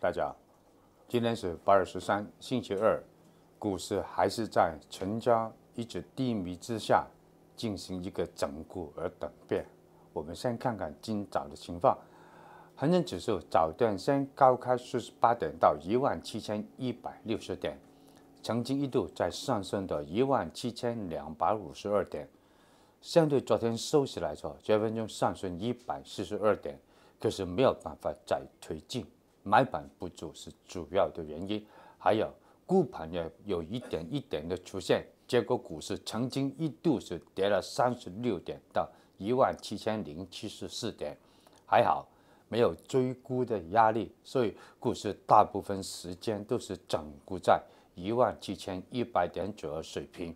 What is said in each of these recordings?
大家，今天是八月十三，星期二，股市还是在成交一直低迷之下进行一个整固而等变。我们先看看今早的情况，恒生指数早段先高开四十八点到一万七千一百六十点，曾经一度在上升到一万七千两百五十二点，相对昨天收市来说，十分钟上升一百四十二点，可是没有办法再推进。买盘不足是主要的原因，还有沽盘也有一点一点的出现，结果股市曾经一度是跌了三十六点到一万七千零七十四点，还好没有追沽的压力，所以股市大部分时间都是整固在一万七千一百点左右水平。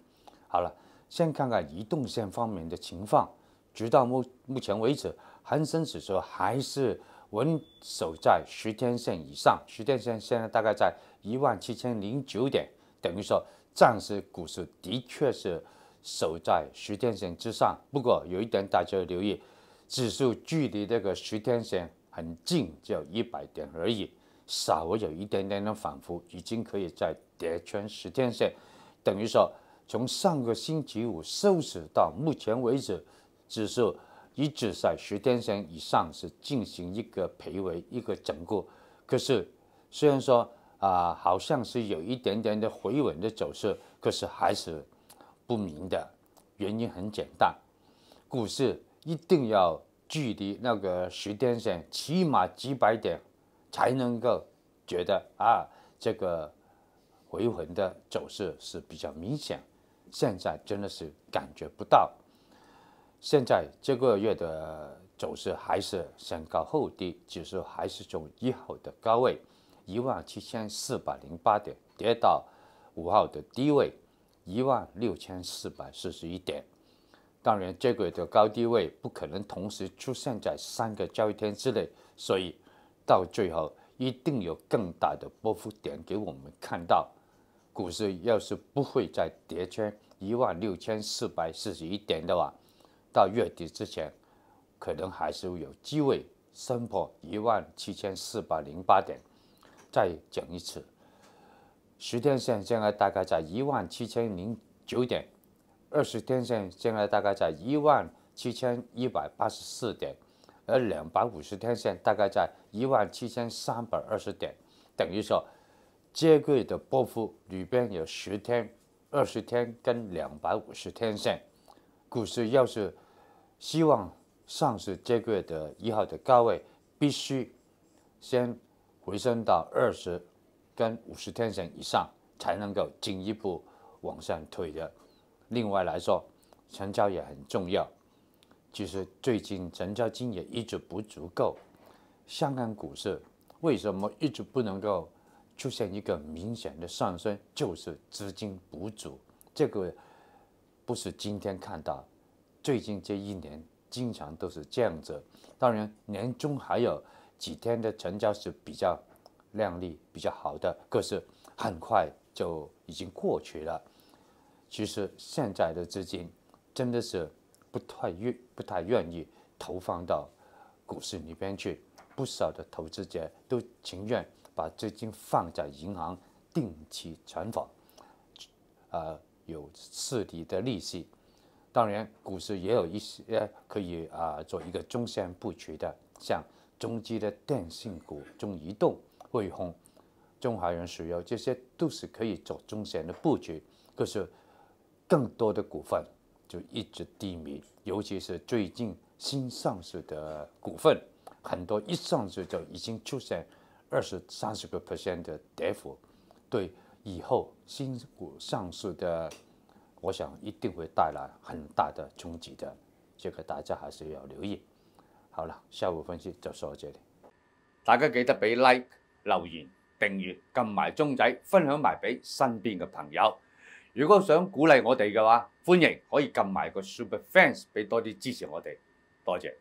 好了，先看看移动线方面的情况，直到目目前为止，恒生指数还是。稳守在十天线以上，十天线现在大概在一万七千零九点，等于说暂时股市的确是守在十天线之上。不过有一点大家要留意，指数距离这个十天线很近，只有一百点而已，稍微有一点点的反复，已经可以在叠穿十天线。等于说从上个星期五收市到目前为止，指数。一直在十天线以上是进行一个赔徊一个整固，可是虽然说啊，好像是有一点点的回稳的走势，可是还是不明的。原因很简单，股市一定要距离那个十天线起码几百点，才能够觉得啊，这个回稳的走势是比较明显。现在真的是感觉不到。现在这个月的走势还是先高后低，指数还是从一号的高位一万七千四百零八点跌到五号的低位一万六千四百四十一点。当然，这个月的高低位不可能同时出现在三个交易天之内，所以到最后一定有更大的波幅点给我们看到。股市要是不会再跌穿一万六千四百四十一点的话，到月底之前，可能还是有机会升破一万七千四百零八点。再讲一次，十天线现在大概在一万七千零九点，二十天线现在大概在一万七千一百八十四点，而两百五十天线大概在一万七千三百二十点。等于说，接柜的波幅里边有十天、二十天跟两百五十天线，股市要是。希望上市这个月的一号的高位，必须先回升到二十跟五十天线以上，才能够进一步往上推的。另外来说，成交也很重要，其实最近成交金也一直不足够。香港股市为什么一直不能够出现一个明显的上升，就是资金不足。这个不是今天看到。最近这一年经常都是这样子，当然年终还有几天的成交是比较靓丽、比较好的，可是很快就已经过去了。其实现在的资金真的是不太愿不太愿意投放到股市里边去，不少的投资者都情愿把资金放在银行定期存款，啊，有四厘的利息。当然，股市也有一些可以啊做一个中线布局的，像中基的电信股、中移动、汇丰、中华人石油，这些都是可以做中线的布局。可是，更多的股份就一直低迷，尤其是最近新上市的股份，很多一上市就已经出现二十三十个 percent 的跌幅。对以后新股上市的。我想一定会带来很大的冲击的，这个大家还是要留意。好了，下午分析就到这里。大家记得俾 like、留言、订阅、揿埋钟仔、分享埋俾身边嘅朋友。如果想鼓励我哋嘅话，欢迎可以揿埋个 super fans 俾多啲支持我哋，多谢。